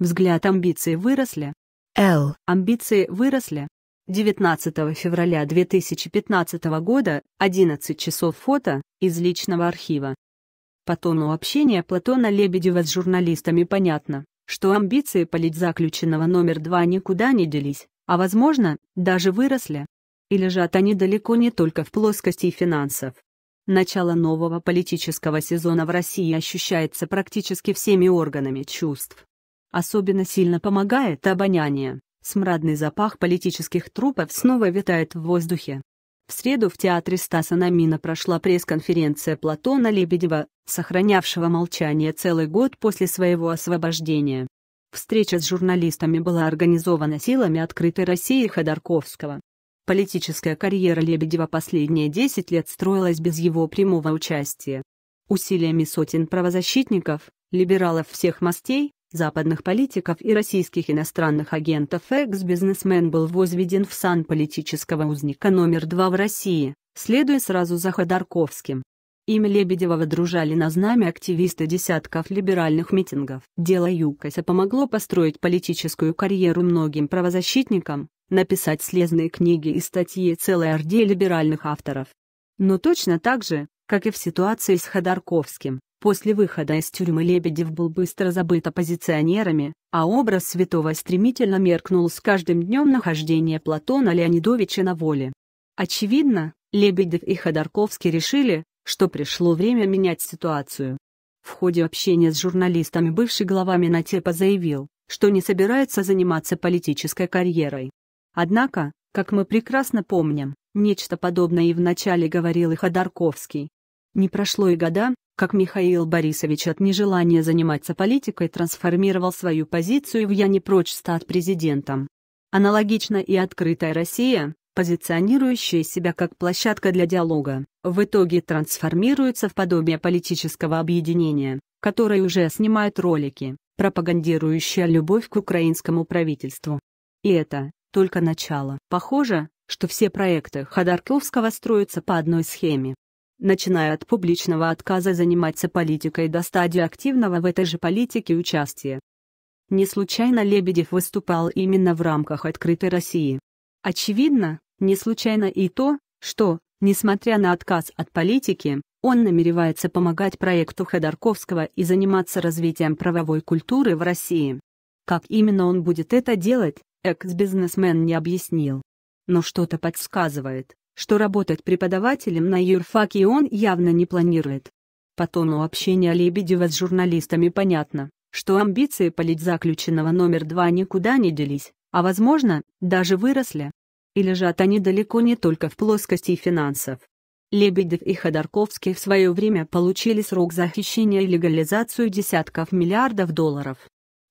Взгляд амбиции выросли. Л. Амбиции выросли. 19 февраля 2015 года, 11 часов фото, из личного архива. По тону общения Платона Лебедева с журналистами понятно, что амбиции политзаключенного номер два никуда не делись, а, возможно, даже выросли. И лежат они далеко не только в плоскости финансов. Начало нового политического сезона в России ощущается практически всеми органами чувств. Особенно сильно помогает обоняние. Смрадный запах политических трупов снова витает в воздухе. В среду в театре Стаса Намина прошла пресс-конференция Платона Лебедева, сохранявшего молчание целый год после своего освобождения. Встреча с журналистами была организована силами «Открытой России» Ходорковского. Политическая карьера Лебедева последние 10 лет строилась без его прямого участия. Усилиями сотен правозащитников, либералов всех мастей, западных политиков и российских иностранных агентов экс-бизнесмен был возведен в сан политического узника номер два в России, следуя сразу за Ходорковским. Имя Лебедева водружали на знамя активисты десятков либеральных митингов. Дело Юкоса помогло построить политическую карьеру многим правозащитникам, написать слезные книги и статьи целой орде либеральных авторов. Но точно так же, как и в ситуации с Ходорковским, После выхода из тюрьмы Лебедев был быстро забыт оппозиционерами, а образ святого стремительно меркнул с каждым днем нахождения Платона Леонидовича на воле. Очевидно, Лебедев и Ходорковский решили, что пришло время менять ситуацию. В ходе общения с журналистами бывший глава Минотепа заявил, что не собирается заниматься политической карьерой. Однако, как мы прекрасно помним, нечто подобное и вначале говорил и Ходорковский. Не прошло и года, как Михаил Борисович от нежелания заниматься политикой трансформировал свою позицию в «я не прочь стать президентом». Аналогично и открытая Россия, позиционирующая себя как площадка для диалога, в итоге трансформируется в подобие политического объединения, которое уже снимает ролики, пропагандирующие любовь к украинскому правительству. И это только начало. Похоже, что все проекты Ходорковского строятся по одной схеме начиная от публичного отказа заниматься политикой до стадии активного в этой же политике участия. Не случайно Лебедев выступал именно в рамках «Открытой России». Очевидно, не случайно и то, что, несмотря на отказ от политики, он намеревается помогать проекту Ходорковского и заниматься развитием правовой культуры в России. Как именно он будет это делать, экс-бизнесмен не объяснил. Но что-то подсказывает, что работать преподавателем на юрфаке он явно не планирует. По тону общения Лебедева с журналистами понятно, что амбиции политзаключенного номер два никуда не делись, а возможно, даже выросли. И лежат они далеко не только в плоскости финансов. Лебедев и Ходорковский в свое время получили срок за хищение и легализацию десятков миллиардов долларов.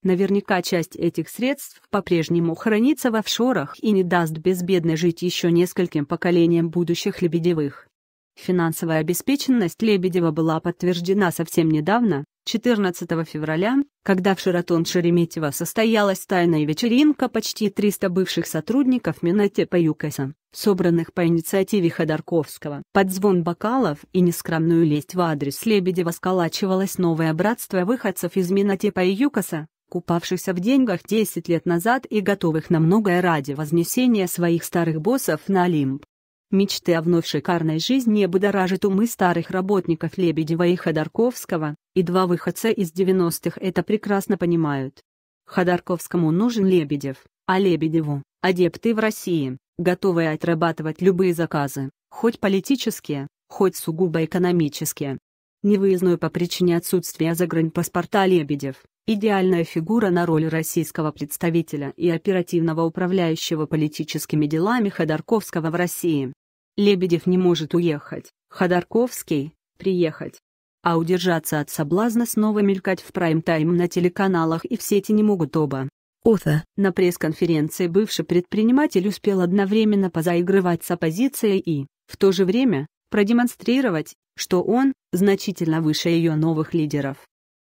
Наверняка часть этих средств по-прежнему хранится в офшорах и не даст безбедно жить еще нескольким поколениям будущих Лебедевых. Финансовая обеспеченность Лебедева была подтверждена совсем недавно, 14 февраля, когда в Шератон Шереметьево состоялась тайная вечеринка почти 300 бывших сотрудников Минотепа Юкаса, собранных по инициативе Ходорковского. Под звон бокалов и нескромную лесть в адрес Лебедева сколачивалось новое братство выходцев из Минотепа и Юкаса, купавшихся в деньгах 10 лет назад и готовых на многое ради вознесения своих старых боссов на Олимп. Мечты о вновь шикарной жизни будоражат умы старых работников Лебедева и Ходорковского, и два выходца из 90-х это прекрасно понимают. Ходорковскому нужен Лебедев, а Лебедеву – адепты в России, готовые отрабатывать любые заказы, хоть политические, хоть сугубо экономические. Невыездной по причине отсутствия загранпаспорта Лебедев, Идеальная фигура на роль российского представителя и оперативного управляющего политическими делами Ходорковского в России. Лебедев не может уехать, Ходорковский — приехать. А удержаться от соблазна снова мелькать в прайм-тайм на телеканалах и в сети не могут оба. Офа. На пресс-конференции бывший предприниматель успел одновременно позаигрывать с оппозицией и, в то же время, продемонстрировать, что он значительно выше ее новых лидеров.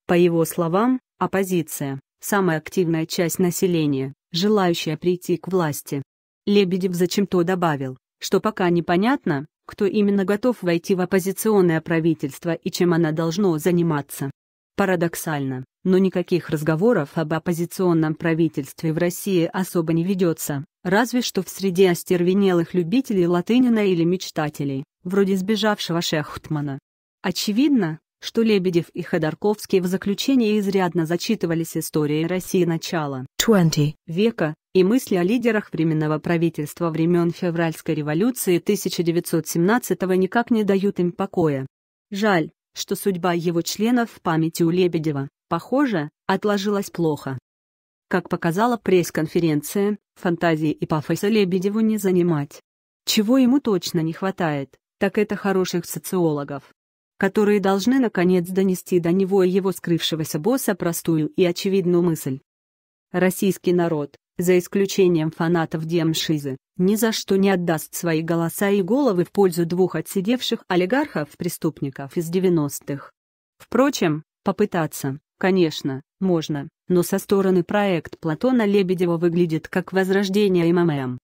По его словам, Оппозиция – самая активная часть населения, желающая прийти к власти. Лебедев зачем-то добавил, что пока непонятно, кто именно готов войти в оппозиционное правительство и чем оно должно заниматься. Парадоксально, но никаких разговоров об оппозиционном правительстве в России особо не ведется, разве что в среде остервенелых любителей латынина или мечтателей, вроде сбежавшего Шехтмана. Очевидно, что Лебедев и Ходорковский в заключении изрядно зачитывались историей России начала 20 века, и мысли о лидерах Временного правительства времен Февральской революции 1917-го никак не дают им покоя. Жаль, что судьба его членов в памяти у Лебедева, похоже, отложилась плохо. Как показала пресс-конференция, фантазии и пафоса Лебедеву не занимать. Чего ему точно не хватает, так это хороших социологов которые должны наконец донести до него и его скрывшегося босса простую и очевидную мысль. Российский народ, за исключением фанатов Демшизы, ни за что не отдаст свои голоса и головы в пользу двух отсидевших олигархов-преступников из 90-х. Впрочем, попытаться, конечно, можно, но со стороны проект Платона Лебедева выглядит как возрождение МММ.